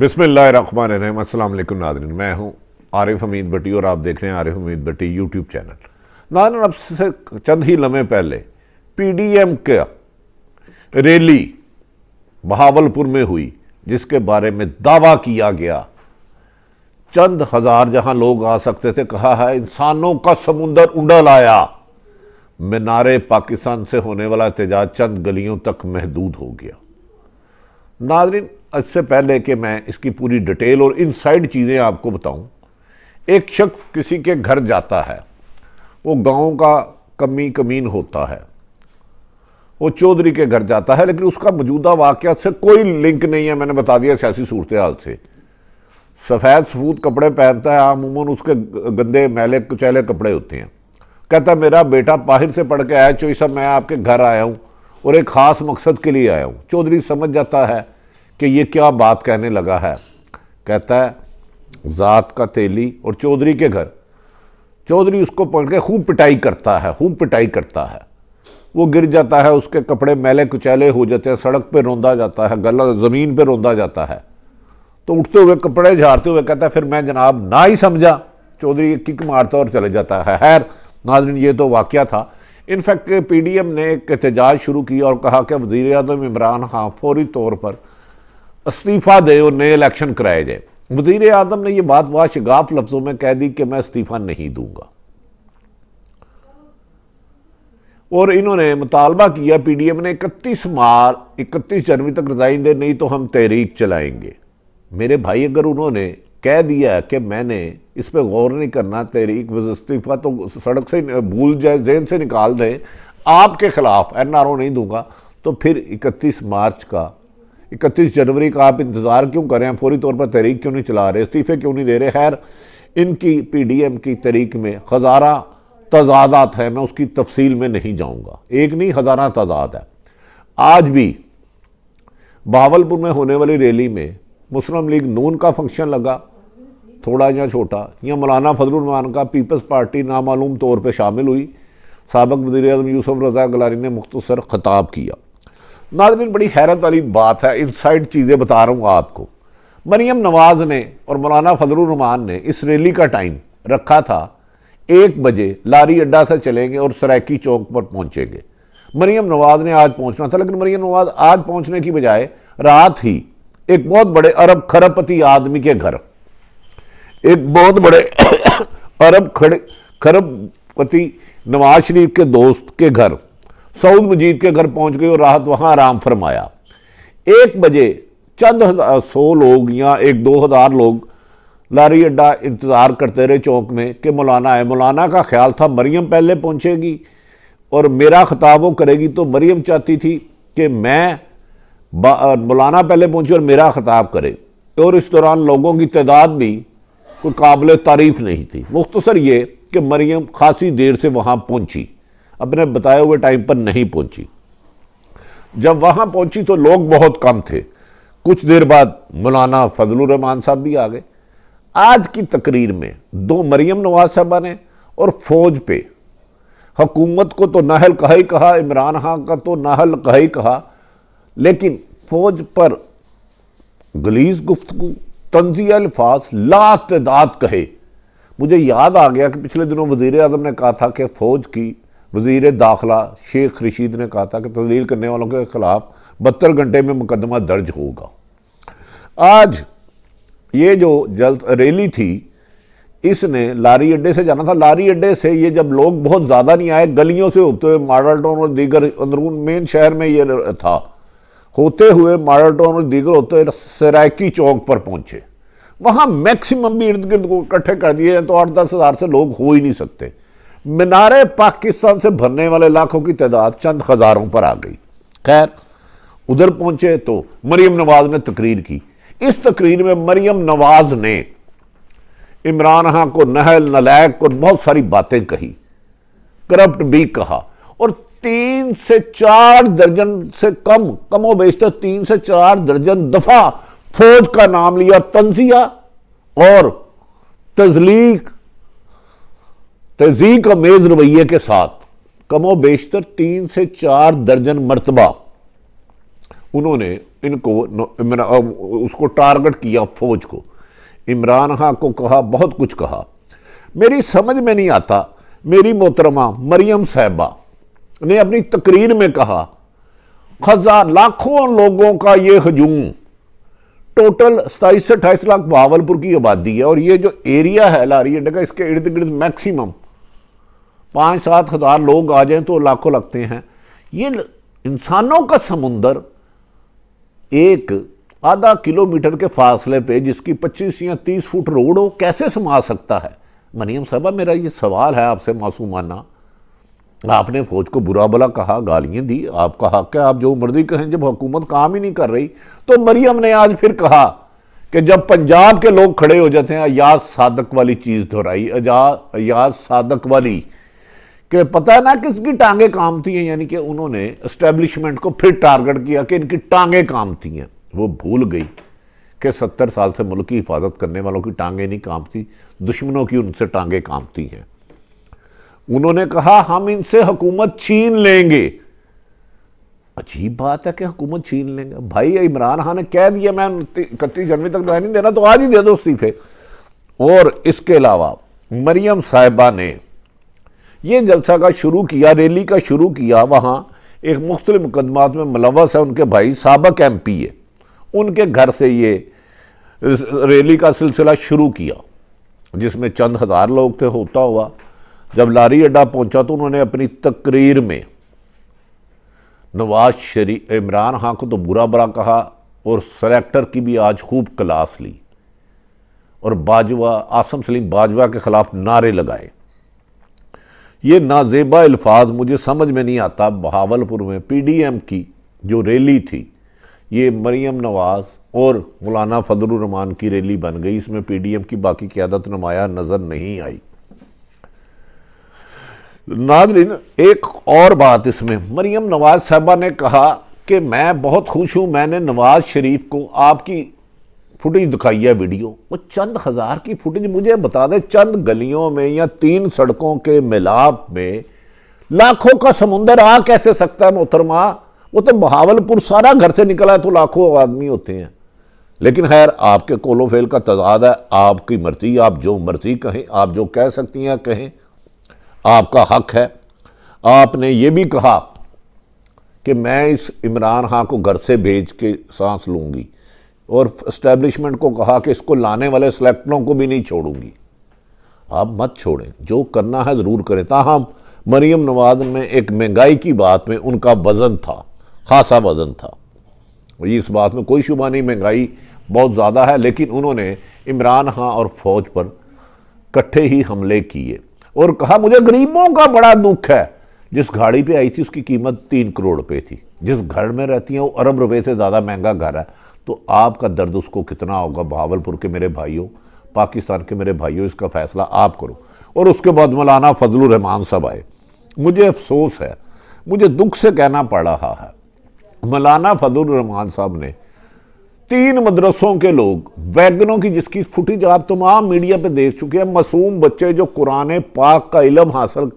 बिसमीम अल्लाम नादरन मैं हूँ आरिफ हमीद भट्टी और आप देख रहे हैं आरिफ हमीद भट्टी यूट्यूब चैनल नादरिन अब से चंद ही लम्हे पहले पी एम का रैली बहावलपुर में हुई जिसके बारे में दावा किया गया चंद हज़ार जहाँ लोग आ सकते थे कहा है इंसानों का समुंदर उंडल आया मीनारे पाकिस्तान से होने वाला एहतजाज चंद गलियों तक महदूद हो गया नाजरीन इससे पहले कि मैं इसकी पूरी डिटेल और इनसाइड चीज़ें आपको बताऊं, एक शख्स किसी के घर जाता है वो गांव का कमी कमीन होता है वो चौधरी के घर जाता है लेकिन उसका मौजूदा वाक़ से कोई लिंक नहीं है मैंने बता दिया सियासी सूरत हाल से सफ़ेद सफूद कपड़े पहनता है अमूमन उसके गंदे मैले कुचैले कपड़े होते हैं कहता मेरा बेटा बाहर से पढ़ के आया चोई साहब मैं आपके घर आया हूँ और एक ख़ास मकसद के लिए आया हूँ चौधरी समझ जाता है कि ये क्या बात कहने लगा है कहता है ज़ात का तेली और चौधरी के घर चौधरी उसको पकड़ के खूब पिटाई करता है खूब पिटाई करता है वो गिर जाता है उसके कपड़े मैले कुचैले हो जाते हैं सड़क पे रोंदा जाता है गला ज़मीन पे रोंदा जाता है तो उठते हुए कपड़े झाड़ते हुए कहता है फिर मैं जनाब ना ही समझा चौधरी किक मारता और चले जाता है हैर नाजरीन ये तो वाक़ था इनफैक्ट पी डी एम ने एक एहतजाज शुरू किया और कहा कि वजीर अजम इमरान खां फौरी तौर पर इस्तीफ़ा दे और नए इलेक्शन कराए जाए वजीर आजम ने यह बात वाह शगाफ लफ्ज़ों में कह दी कि मैं इस्तीफ़ा नहीं दूंगा और इन्होंने मुतालबा किया पी डी एम ने इकतीस मार्च इकतीस जनवरी तक रिज़ाइन दे नहीं तो हम तहरीक चलाएंगे मेरे भाई अगर उन्होंने कह दिया कि मैंने इस पर गौर नहीं करना तहरीक इस्तीफ़ा तो सड़क से भूल जाए जेन से निकाल दें आपके ख़िलाफ़ एन आर ओ नहीं दूंगा तो फिर इकतीस मार्च का इकतीस जनवरी का आप इंतज़ार क्यों कर रहे हैं फौरी तौर पर तहरीक क्यों नहीं चला रहे इस्तीफ़े क्यों नहीं दे रहे खैर इनकी पी डी एम की तहरीक में हज़ारा तजादात है मैं उसकी तफसील में नहीं जाऊँगा एक नहीं हज़ारा तजाद है आज भी बावलपुर में होने वाली रैली में मुस्लिम लीग नून का फंक्शन लगा थोड़ा या छोटा या मौलाना फजलान का पीपल्स पार्टी नामालूम तौर पर शामिल हुई सबक वजी अजम यूसफ रजा गलारी ने मुख्तसर खताब किया नाजमिन बड़ी हैरत वाली बात है इनसाइड चीज़ें बता रहा हूँ आपको मरीम नवाज़ ने और मौलाना फजलरहमान ने इस रैली का टाइम रखा था एक बजे लारी अड्डा से चलेंगे और सराकी चौक पर पहुँचेंगे मरीम नवाज़ ने आज पहुँचना था लेकिन मरीम नवाज़ आज पहुँचने की बजाय रात ही एक बहुत बड़े अरब खरबपति आदमी के घर एक बहुत बड़े अरब खड़े खरबपति नवाज शरीफ के दोस्त के घर सऊद मजीद के घर पहुंच गई और राहत वहां आराम फरमाया एक बजे चंद हजार सौ लोग या एक दो हज़ार लोग लारी अड्डा इंतज़ार करते रहे चौक में कि मौलाना है मौलाना का ख्याल था मरियम पहले पहुंचेगी और मेरा खिताब वो करेगी तो मरियम चाहती थी कि मैं मौलाना पहले पहुंचे और मेरा खिताब करे और इस दौरान लोगों की तादाद भी कोई काबिल तारीफ़ नहीं थी मुख्तसर ये कि मरियम खासी देर से वहाँ पहुँची अपने बताए हुए टाइम पर नहीं पहुंची जब वहां पहुंची तो लोग बहुत कम थे कुछ देर बाद मौलाना फजलुर साहब भी आ गए आज की तकरीर में दो मरियम नवाज साहबा ने और फौज पे हकूमत को तो नाहल कहा ही कहा इमरान खान का तो नाहल कहा ही कहा लेकिन फौज पर गलीज गुफ्तु तंजी अल्फाज ला तदाद कहे मुझे याद आ गया कि पिछले दिनों वजीर अजम ने कहा था कि फौज की वजीर दाखिला शेख रशीद ने कहा था कि तब्दील करने वालों के खिलाफ बहत्तर घंटे में मुकदमा दर्ज होगा आज ये जो जल्द रैली थी इसने लारी अड्डे से जाना था लारी अड्डे से ये जब लोग बहुत ज़्यादा नहीं आए गलियों से होते हुए मॉडल टाउन और दीगर अंदरून मेन शहर में ये था होते हुए मॉडल टाउन और दीगर होते हुए सरायकी चौक पर पहुंचे वहाँ मैक्सिमम भी इर्द गिर्द को इकट्ठे कर दिए तो आठ दस हज़ार से लोग हो ही नहीं सकते मीनार पाकिस्तान से भरने वाले लाखों की तादाद चंद हज़ारों पर आ गई खैर उधर पहुंचे तो मरियम नवाज ने तकरीर की इस तकरीर में मरियम नवाज ने इमरान खान को नहल नलैक और बहुत सारी बातें कही करप्ट भी कहा और तीन से चार दर्जन से कम कमो बेशतर तीन से चार दर्जन दफा फौज का नाम लिया तंजिया और तजलीक तहजीक अमेज रवैये के साथ कमो बेशतर तीन से चार दर्जन मरतबा उन्होंने इनको उसको टारगेट किया फौज को इमरान खां को कहा बहुत कुछ कहा मेरी समझ में नहीं आता मेरी मोहतरमा मरियम साहबा ने अपनी तकरीर में कहा खजा लाखों लोगों का ये हजूम टोटल सताईस से अट्ठाईस लाख बहावलपुर की आबादी है और ये जो एरिया है लारी अड्डा इसके इर्द गिर्द मैक्सिमम पाँच सात हज़ार लोग आ जाएं तो लाखों लगते हैं ये इंसानों का समुंदर एक आधा किलोमीटर के फासले पे जिसकी 25 या 30 फुट रोड हो कैसे समा सकता है मरीम साहबा मेरा ये सवाल है आपसे मासूमाना आपने फ़ौज को बुरा भला कहा गालियाँ दी आपका हक है आप जो मर्जी कहें जब हुकूमत काम ही नहीं कर रही तो मरियम ने आज फिर कहा कि जब पंजाब के लोग खड़े हो जाते हैं अयाज सादक वाली चीज़ दोहराई अजा अयाज सादक वाली कि पता है ना कि इसकी टांगे काम थी हैं यानी कि उन्होंने एस्टेब्लिशमेंट को फिर टारगेट किया कि इनकी टांगे काम थी हैं वो भूल गई कि सत्तर साल से मुल्क की हिफाजत करने वालों की टांगे नहीं काम थी दुश्मनों की उनसे टांगे कामती हैं उन्होंने कहा हम इनसे हुकूमत छीन लेंगे अजीब बात है कि हुकूमत छीन लेंगे भाई इमरान खान ने कह दिया मैं इकतीस जनवरी तक नहीं देना तो आज ही दे दो इस्तीफे और इसके अलावा मरियम साहिबा ने ये जलसा का शुरू किया रैली का शुरू किया वहाँ एक मुख्तलि मुकदमात में मुलवस है उनके भाई सबक एम पी है उनके घर से ये रैली का सिलसिला शुरू किया जिसमें चंद हज़ार लोग थे होता हुआ जब लारी अड्डा पहुँचा तो उन्होंने अपनी तकरीर में नवाज शरीफ इमरान खां को तो बुरा बुरा कहा और सेलेक्टर की भी आज खूब क्लास ली और बाजवा आसम सलीम बाजवा के ख़िलाफ़ नारे लगाए ये नाजेबा अल्फाज मुझे समझ में नहीं आता बहावलपुर में पीडीएम की जो रैली थी ये मरीम नवाज़ और मौलाना फजलरहमान की रैली बन गई इसमें पीडीएम की बाकी क्यादत नुमाया नज़र नहीं आई नाजरीन एक और बात इसमें मरीम नवाज साहबा ने कहा कि मैं बहुत खुश हूँ मैंने नवाज शरीफ को आपकी फुटेज दिखाई है वीडियो वो चंद हज़ार की फुटेज मुझे बता दें चंद गलियों में या तीन सड़कों के मिलाप में लाखों का समुंदर आ कैसे सकता है मोहतरमा वो तो बहावलपुर सारा घर से निकला है तो लाखों आदमी होते हैं लेकिन खैर आपके कोलो फेल का तजाद है आपकी मर्जी आप जो मर्जी कहें आप जो कह सकती हैं कहें आपका हक है आपने ये भी कहा कि मैं इस इमरान खां को घर से भेज के सांस लूँगी और इस्टेब्लिशमेंट को कहा कि इसको लाने वाले सेलेक्टरों को भी नहीं छोड़ूंगी आप मत छोड़ें जो करना है ज़रूर करें ताहम मरीम नवाज में एक महंगाई की बात में उनका वज़न था खासा वज़न था ये इस बात में कोई शुबा नहीं महंगाई बहुत ज़्यादा है लेकिन उन्होंने इमरान खां और फौज पर इकट्ठे ही हमले किए और कहा मुझे गरीबों का बड़ा दुख है जिस गाड़ी पे आई थी उसकी कीमत तीन करोड़ रुपए थी जिस घर में रहती हैं वो अरब रुपए से ज़्यादा महंगा घर है तो आपका दर्द उसको कितना होगा बहावलपुर के मेरे भाइयों पाकिस्तान के मेरे भाइयों इसका फैसला आप करो और उसके बाद मौलाना रहमान साहब आए मुझे अफसोस है मुझे दुख से कहना पड़ रहा है मौलाना रहमान साहब ने तीन मदरसों के लोग वैगनों की जिसकी फुटेज आप तमाम मीडिया पे देख चुके हैं मासूम बच्चे जो कुरान पाक का इलम हासिल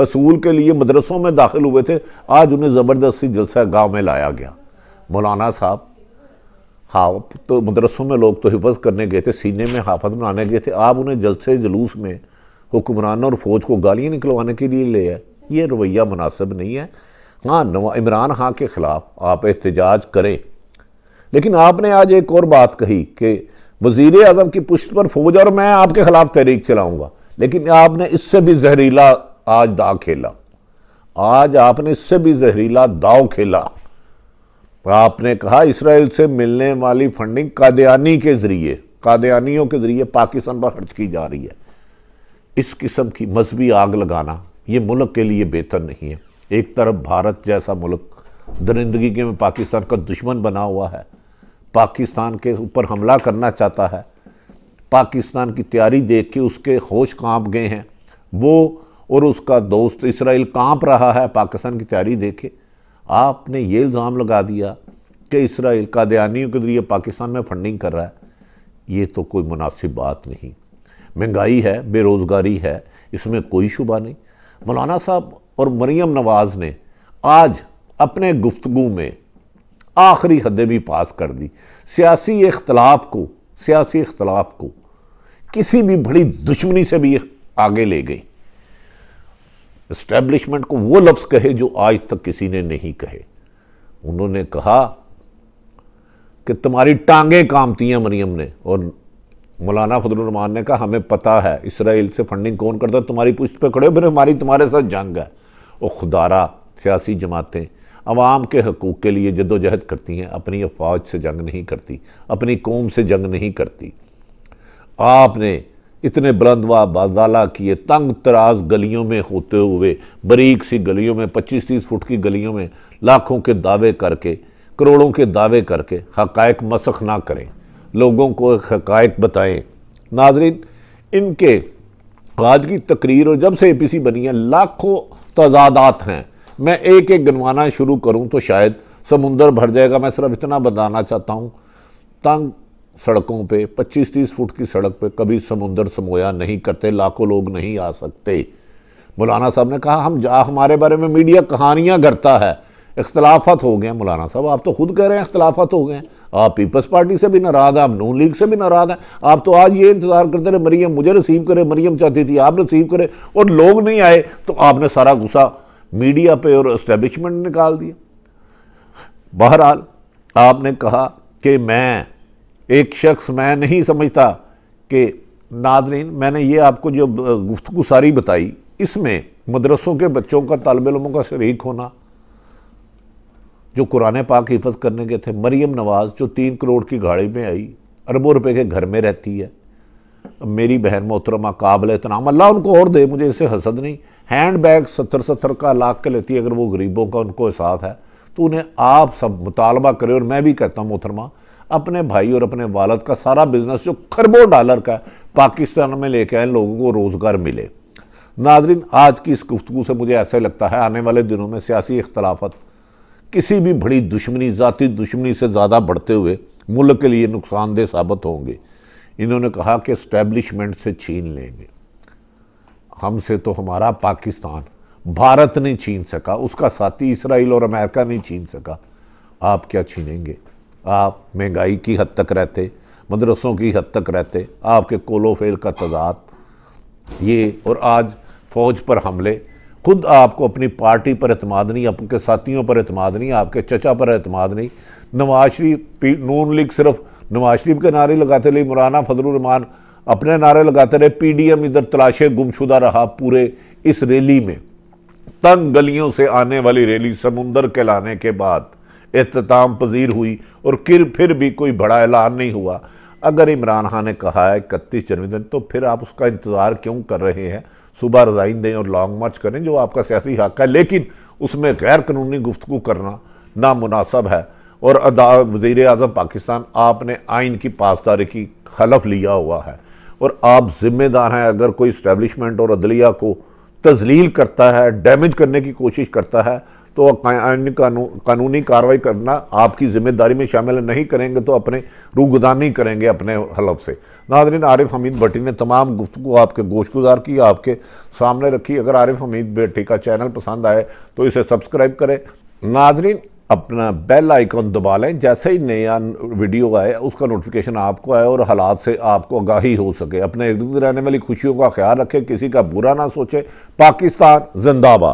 हसूल के लिए मदरसों में दाखिल हुए थे आज उन्हें ज़बरदस्ती जलसा गांव में लाया गया मौलाना साहब हाँ तो मदरसों में लोग तो हिफज करने गए थे सीने में हाफत बनाने गए थे आप उन्हें जलसे जलूस में हुक्मरानों और फ़ौज को गालियाँ निकलवाने के लिए ले आए ये रवैया मुनासिब नहीं है हाँ इमरान खां के ख़िलाफ़ आप एहतजाज करें लेकिन आपने आज एक और बात कही कि वज़ी अजम की पुश्त पर फ़ौज और मैं आपके ख़िलाफ़ तहरीक चलाऊँगा लेकिन आपने इससे भी जहरीला आज दाव खेला आज आपने इससे भी जहरीला दाव खेला आपने कहा इसराइल से मिलने वाली फंडिंग कादयानी के ज़रिए कादयानियों के ज़रिए पाकिस्तान पर खर्च की जा रही है इस किस्म की मजहबी आग लगाना ये मुल्क के लिए बेहतर नहीं है एक तरफ भारत जैसा मुल्क दरिंदगी के में पाकिस्तान का दुश्मन बना हुआ है पाकिस्तान के ऊपर हमला करना चाहता है पाकिस्तान की तैयारी देख के उसके होश कांप गए हैं वो और उसका दोस्त इसराइल कांप रहा है पाकिस्तान की तैयारी देख के आपने ये इल्ज़ाम लगा दिया कि इसराइल कादयानियों के जरिए पाकिस्तान में फंडिंग कर रहा है ये तो कोई मुनासिब बात नहीं महंगाई है बेरोज़गारी है इसमें कोई शुबा नहीं मौलाना साहब और मरीम नवाज़ ने आज अपने गुफ्तु में आखिरी हदें भी पास कर दी सियासी इख्तलाफ को सियासी इख्तलाफ को किसी भी बड़ी दुश्मनी से भी आगे ले गई इस्टेब्लिशमेंट को वो लफ्ज़ कहे जो आज तक किसी ने नहीं कहे उन्होंने कहा कि तुम्हारी टांगें कामती हैं मरियम ने और मौलाना फजलरहमान ने कहा हमें पता है इसराइल से फंडिंग कौन करता है तुम्हारी पुश्त पे खड़े हो फिर हमारी तुम्हारे साथ जंग है और खुदारा सियासी जमातें आवाम के हकूक़ के लिए जदोजहद करती हैं अपनी अफवाज से जंग नहीं करती अपनी कौम से जंग नहीं करती आपने इतने बुलंदवा बाजाला किए तंग तराज गलियों में होते हुए बरीक सी गलियों में पच्चीस तीस फुट की गलियों में लाखों के दावे करके करोड़ों के दावे करके हकायक मसख ना करें लोगों को हकायक बताएं नाजरीन इनके आज की तकरीर और जब से ए पी सी बनी है लाखों तजादात हैं मैं एक एक गनवाना शुरू करूँ तो शायद समुंदर भर जाएगा मैं सिर्फ इतना बताना चाहता हूँ तंग सड़कों पे 25-30 फुट की सड़क पे कभी समुंदर समोया नहीं करते लाखों लोग नहीं आ सकते मौलाना साहब ने कहा हम जा हमारे बारे में मीडिया कहानियाँ करता है इख्तलाफत हो गए मौलाना साहब आप तो खुद कह रहे हैं इख्तलाफत हो गए आप पीपल्स पार्टी से भी नाराज़ हैं आप नून लीग से भी नाराज़ हैं आप तो आज ये इंतज़ार करते रहे मरियम मुझे रिसीव करे मरियम चाहती थी आप रिसीव करे और लोग नहीं आए तो आपने सारा गुस्सा मीडिया पे और इस्टेब्लिशमेंट निकाल दिया बहरहाल आपने कहा कि मैं एक शख्स मैं नहीं समझता कि नादरीन मैंने ये आपको जो गुफ्तु सारी बताई इसमें मदरसों के बच्चों का तलब का शरीक होना जो कुरान पाक हिफत करने के थे मरियम नवाज़ जो तीन करोड़ की गाड़ी में आई अरबों रुपए के घर में रहती है मेरी बहन मोहतरमा काबिल इतनाम अल्लाह उनको और दे मुझे इससे हसद नहीं हैंड बैग सत्तर सत्तर का लाख के लेती है अगर वो गरीबों का उनको एहसास है तो उन्हें आप सब मुतालबा करें और मैं भी कहता हूँ मोहतरमा अपने भाई और अपने वालद का सारा बिजनेस जो खरबों डॉलर का पाकिस्तान में लेके आए लोगों को रोज़गार मिले नाजरीन आज की इस गुफ्तु से मुझे ऐसे लगता है आने वाले दिनों में सियासी इख्तलाफत किसी भी बड़ी दुश्मनी ज़ाती दुश्मनी से ज़्यादा बढ़ते हुए मुल्क के लिए नुकसानदेह साबित होंगे इन्होंने कहा कि इस्टेबलिशमेंट से छीन लेंगे हमसे तो हमारा पाकिस्तान भारत नहीं छीन सका उसका साथी इसराइल और अमेरिका नहीं छीन सका आप क्या छीनेंगे आप महंगाई की हद तक रहते मदरसों की हद तक रहते आपके कोलो फेल का तजाद ये और आज फ़ौज पर हमले खुद आपको अपनी पार्टी पर अतमाद नहीं आपके साथियों पर अतमाद नहीं आपके चचा पर अतमाद नहीं नवाज शरीफ नून लीग सिर्फ नवाज शरीफ के नारे लगाते रहे मौलाना फजलरहमान अपने नारे लगाते रहे पीडीएम इधर तलाशे गुमशुदा रहा पूरे इस रैली में तंग गलियों से आने वाली रैली समुंदर कहलाने के बाद अहतमाम पजीर हुई और किर फिर भी कोई बड़ा ऐलान नहीं हुआ अगर इमरान खान ने कहा है इकतीस जनवरी दिन तो फिर आप उसका इंतज़ार क्यों कर रहे हैं सुबह रज़ाइन दें और लॉन्ग मार्च करें जो आपका सियासी हक है लेकिन उसमें गैर कानूनी गुफ्तु करना नामनासब है और अदा वज़ी अजम पाकिस्तान आपने आइन की पासदारी की खलफ लिया हुआ है और आप ज़िम्मेदार हैं अगर कोई इस्टेबलिशमेंट और अदलिया को तजलील करता है डैमेज करने की कोशिश करता है तो कानू, कानूनी कार्रवाई करना आपकी ज़िम्मेदारी में शामिल नहीं करेंगे तो अपने रूगदानी करेंगे अपने हलफ से नादरीन आरिफ हमीद भट्टी ने तमाम गुफ्तु आपके गोशगुजार की आपके सामने रखी अगर आरिफ हमीद भट्टी का चैनल पसंद आए तो इसे सब्सक्राइब करें नादरीन अपना बेल आइकॉन दबा लें जैसे ही नया वीडियो आए उसका नोटिफिकेशन आपको आए और हालात से आपको आगाही हो सके अपने इर्द रहने वाली खुशियों का ख्याल रखें किसी का बुरा ना सोचे पाकिस्तान जिंदाबाद